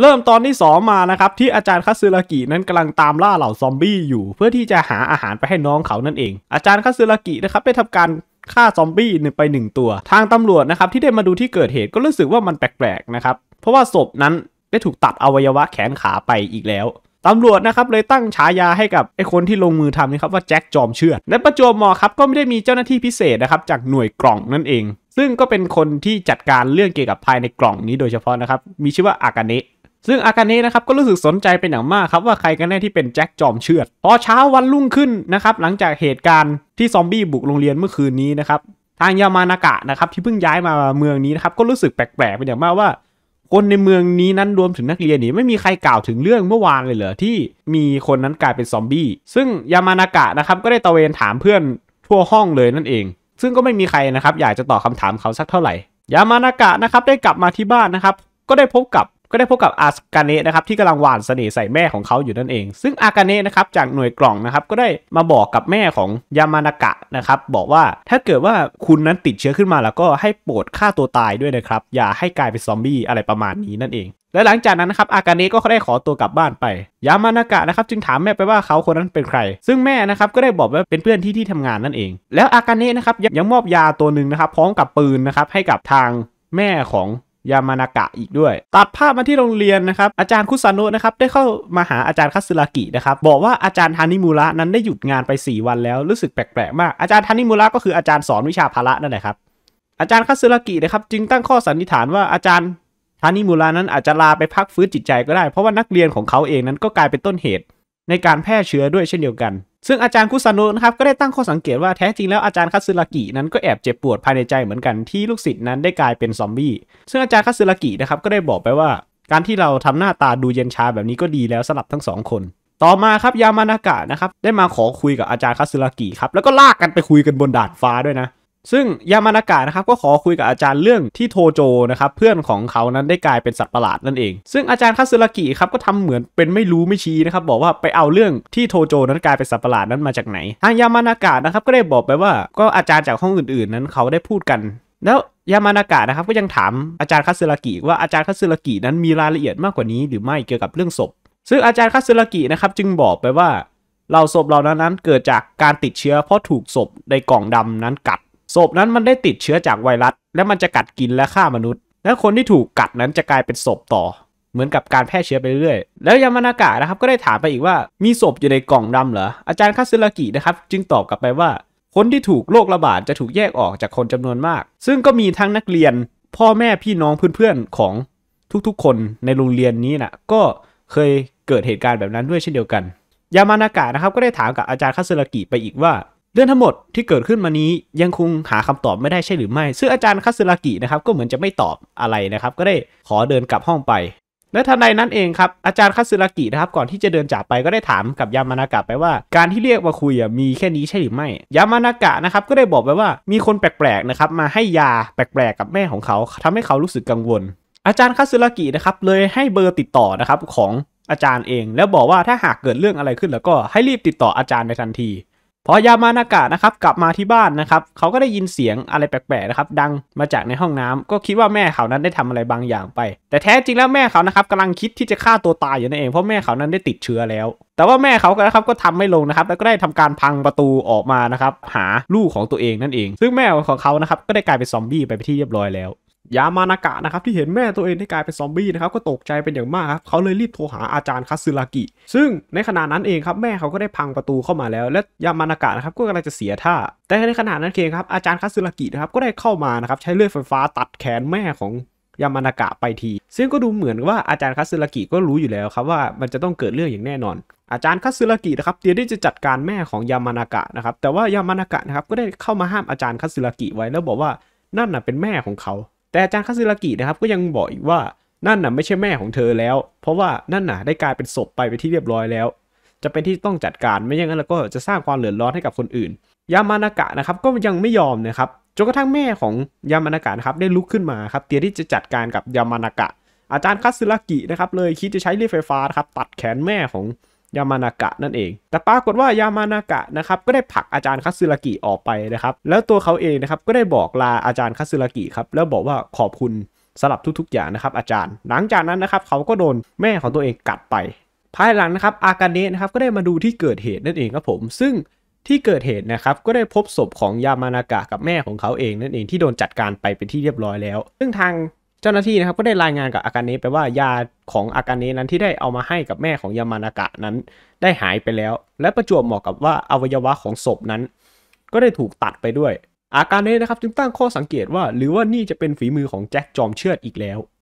เริ่มตอนที่ 2 มานะครับที่อาจารย์คัสึรากินั้นกำลังตามล่าเหล่าซอมบี้อยู่ เพื่อที่จะหาอาหารไปให้น้องเขานั่นเอง อาจารย์คัสึรากินะครับได้ทำการฆ่าซอมบี้ไปหนึ่งตัว ทางตำรวจนะครับที่ได้มาดูที่เกิดเหตุก็รู้สึกว่ามันแปลกๆนะครับเพราะว่าศพนั้นได้ถูกตัดอวัยวะแขนขาไปอีกแล้วตำรวจนะครับเลยตั้งฉายาให้กับไอ้คนที่ลงมือทำนี่ครับว่าแจ็คจอมเชื่อดและประจวบหมอครับ ก็ไม่ได้มีเจ้าหน้าที่พิเศษนะครับจากหน่วยกล่องนั่นเอง ซึ่งก็เป็นคนที่จัดการเรื่องเกี่ยวกับภายในกล่องนี้โดยเฉพาะนะครับมีชื่อว่าอากาเนะซึ่งอากาเนะนะครับก็รู้สึกสนใจเป็นอย่างมากครับว่าใครกันแน่ที่เป็นแจ็คจอมเชือดพอเช้าวันรุ่งขึ้นนะครับหลังจากเหตุการณ์ที่ซอมบี้บุกโรงเรียนเมื่อคืนนี้นะครับทางยามานากะนะครับที่เพิ่งย้ายมาเมืองนี้นะครับก็รู้สึกแปลกๆเป็นอย่างมากว่า คนในเมืองนี้นั้นรวมถึงนักเรียนนี่ไม่มีใครกล่าวถึงเรื่องเมื่อวานเลยเหรอที่มีคนนั้นกลายเป็นซอมบี้ซึ่งยามานากะนะครับก็ได้ตะเวนถามเพื่อนทั่วห้องเลยนั่นเอง ซึ่งก็ไม่มีใครนะครับอยากจะตอบคาถามเขาสักเท่าไหร่ ยามานากะนะครับได้กลับมาที่บ้านนะครับก็ได้พบกับก็ได้พบกับอากาเนะนะครับที่กำลังหวานเสน่ห์ใส่แม่ของเขาอยู่นั่นเอง ซึ่งอากาเนะนะครับจากหน่วยกล่องนะครับก็ได้มาบอกกับแม่ของยามานากะนะครับบอกว่าถ้าเกิดว่าคุณนั้นติดเชื้อขึ้นมาแล้วก็ให้โปรดฆ่าตัวตายด้วยนะครับอย่าให้กลายเป็นซอมบี้อะไรประมาณนี้นั่นเอง และหลังจากนั้นนะครับอากาเนะก็ได้ขอตัวกลับบ้านไป ยามานากะนะครับจึงถามแม่ไปว่าเขาคนนั้นเป็นใคร ซึ่งแม่นะครับก็ได้บอกว่าเป็นเพื่อนที่ที่ทำงานนั่นเอง แล้วอากาเนะนะครับยังมอบยาตัวหนึ่งนะครับพร้อมกับปืนนะครับให้กับทางแม่ของยามานากะอีกด้วย ตัดภาพมาที่โรงเรียนนะครับ อาจารย์คุซานุนะครับได้เข้ามาหาอาจารย์คัสึรากินะครับบอกว่าอาจารย์ทานิมูระนั้นได้หยุดงานไป 4 วันแล้วรู้สึกแปลกๆ มากอาจารย์ทานิมูระก็คืออาจารย์สอนวิชาพละนั่นแหละครับอาจารย์คัสึรากินะครับ จึงตั้งข้อสันนิษฐานว่าอาจารย์ทานิมูระนั้นอาจจะลาไปพักฟื้นจิตใจก็ได้ เพราะว่านักเรียนของเขาเองนั้นก็กลายเป็นต้นเหตุในการแพร่เชื้อด้วยเช่นเดียวกันซึ่งอาจารย์คุซานุนะครับ ก็ได้ตั้งข้อสังเกตว่าแท้จริงแล้วอาจารย์คัตึรากิ นั้นก็แอบเจ็บปวดภายในใจเหมือนกัน ที่ลูกศิษย์นั้นได้กลายเป็นซอมบี้ซึ่งอาจารย์คัตึรากินะครับ ก็ได้บอกไปว่า การที่เราทำหน้าตาดูเย็นชาแบบนี้ก็ดีแล้วสำหรับทั้งสองคน ต่อมาครับยามานากะนะครับได้มาขอคุยกับอาจารย์คัตึรากิครับแล้วก็ลากกันไปคุยกันบนดาดฟ้าด้วยนะซึ่งยามานากะนะครับก็ขอคุยกับอาจารย์เรื่องที่โทโจนะครับ เพื่อนของเขา นั้นได้กลายเป็นสัตว์ประหลาดนั่นเอง ซึ่งอาจารย์คาสึรากิครับก็ทำเหมือนเป็นไม่รู้ไม่ชี้นะครับบอกว่าไปเอาเรื่องที่โทโจนั้นกลายเป็นสัตว์ประหลาดนั้นมาจากไหน ทางยามานากะนะครับก็ได้บอกไปว่าก็อาจารย์จากห้องอื่น ๆ นั้นเขาได้พูดกัน แล้วยามานากะนะครับก็ยังถามอาจารย์คาสึรากิว่าอาจารย์คาสึรากินั้นมีรายละเอียดมากกว่านี้หรือไม่เกี่ยวกับเรื่องศพ ซึ่งอาจารย์คาสึรากินะครับจึงบอกไปว่าเ่าศพเ่านั้นเกิดจากการติดเชื้อเพราะถูกศพในกล่องดำนั้นกัดศพนั้นมันได้ติดเชื้อจากไวรัสและมันจะกัดกินและฆ่ามนุษย์ และคนที่ถูกกัดนั้นจะกลายเป็นศพต่อ เหมือนกับการแพร่เชื้อไปเรื่อยแล้วยามานากะนะครับก็ได้ถามไปอีกว่า มีศพอยู่ในกล่องดำเหรออาจารย์คาซึรากินะครับ จึงตอบกลับไปว่าคนที่ถูกโรคระบาดจะถูกแยกออกจากคนจำนวนมาก ซึ่งก็มีทั้งนักเรียนพ่อแม่พี่น้องเพื่อนๆของทุกๆ คนในโรงเรียนนี้นะก็เคยเกิดเหตุการณ์แบบนั้นด้วยเช่นเดียวกัน ยามานากะนะครับก็ได้ถามกับอาจารย์คาสึรากิไปอีกว่ารื่องทั้งหมดที่เกิดขึ้นมานี้ยังคงหาคำตอบไม่ได้ใช่หรือไม่ซึ่งอาจารย์คาสึรากินะครับก็เหมือนจะไม่ตอบอะไรนะครับก็ได้ขอเดินกลับห้องไปและทันใดนั้นเองครับอาจารย์คาสึรากินะครับก่อนที่จะเดินจากไปก็ได้ถามกับยามานากะไปว่าการที่เรียกมาคุยมีแค่นี้ใช่หรือไม่ยามานากะนะครับก็ได้บอกไปว่า มีคนแปลกๆนะครับมาให้ยาแปลกๆกับแม่ของเขา ทำให้เขารู้สึกกังวล อาจารย์คาสึรากินะครับเลยให้เบอร์ติดต่อนะครับของอาจารย์เอง แล้วบอกว่าถ้าหากเกิดเรื่องอะไรขึ้น แล้วก็ให้รีบติดต่ออาจารย์ในทันทีพอยามานากะนะครับกลับมาที่บ้านนะครับเขาก็ได้ยินเสียงอะไรแปลกๆนะครับดังมาจากในห้องน้ำ ก็คิดว่าแม่เขานั้นได้ทำอะไรบางอย่างไป แต่แท้จริงแล้วแม่เขานะครับกำลังคิดที่จะฆ่าตัวตายอยู่นั่นเองเพราะแม่เขานั้นได้ติดเชื้อแล้ว แต่ว่าแม่เขาก็นะครับก็ทำไม่ลงนะครับแล้วก็ได้ทำการพังประตูออกมานะครับหาลูกของตัวเองนั่นเอง ซึ่งแม่ของเขานะครับก็ได้กลายเป็นซอมบี้ไปไปที่เรียบร้อยแล้วยามานากะนะครับที่เห็นแม่ตัวเองที่กลายเป็นซอมบี้นะครับก็ตกใจเป็นอย่างมากครับเขาเลยรีบโทรหาอาจารย์คาสึรากิ ซึ่งในขณะนั้นเองครับแม่เขาก็ได้พังประตูเข้ามาแล้ว และยามานากะนะครับก็กำลังจะเสียท่าแต่ในขณะนั้นเองครับอาจารย์คาสึรากินะครับก็ได้เข้ามานะครับใช้เลื่อยไฟฟ้าตัดแขนแม่ของยามานากะไปที ซึ่งก็ดูเหมือนว่าอาจารย์คาสึรากิก็รู้อยู่แล้วครับว่ามันจะต้องเกิดเรื่องอย่างแน่นอนอาจารย์คาสึรากินะครับเตรียมที่จะจัดการแม่ของยามานากะนะครับแต่ว่ายามานากะนะครับก็ได้เข้ามาห้ามอาจารย์คาสึรากิไว้ แล้วบอกว่านั่นน่ะเป็นแม่ของเขาแต่อาจารย์คาซึรากินะครับก็ยังบอกอีกว่านั่นน่ะไม่ใช่แม่ของเธอแล้ว เพราะว่านั่นน่ะได้กลายเป็นศพไปไปที่เรียบร้อยแล้ว จะเป็นที่ต้องจัดการไม่อย่างนั้นแล้วก็จะสร้างความเหลือดร้อนให้กับคนอื่น ยามานากะนะครับก็ยังไม่ยอมนะครับจนกระทั่งแม่ของยามานากะนะครับได้ลุกขึ้นมาครับเตรียมที่จะจัดการกับยามานากะ อาจารย์คาซึรากินะครับเลยคิดจะใช้เลือยไฟฟ้าครับตัดแขนแม่ของยามานากะนั่นเอง แต่ปรากฏว่ายามานากะนะครับก็ได้ผลักอาจารย์คัสึรากิออกไปนะครับ แล้วตัวเขาเองนะครับก็ได้บอกลาอาจารย์คัสึรากิครับแล้วบอกว่าขอบคุณสำหรับทุก ๆ อย่างนะครับอาจารย์ หลังจากนั้นนะครับเขาก็โดนแม่ของตัวเองกัดไป ภายหลังนะครับอากาเนะนะครับก็ได้มาดูที่เกิดเหตุนั่นเองครับผม ซึ่งที่เกิดเหตุนะครับก็ได้พบศพของยามานากะกับแม่ของเขาเอง นั่นเองที่โดนจัดการไปเป็นที่เรียบร้อยแล้ว ซึ่งทางเจ้าหน้าที่นะครับก็ได้รายงานกับอาการนี้ไปว่า ยาของอาการนี้นั้นที่ได้เอามาให้กับแม่ของยามานากะนั้นได้หายไปแล้ว และประจวบเหมาะกับว่าอวัยวะของศพนั้น ก็ได้ถูกตัดไปด้วย อาการนี้นะครับ จึงตั้งข้อสังเกตว่า หรือว่านี่จะเป็นฝีมือของแจ็คจอมเชือดอีกแล้ว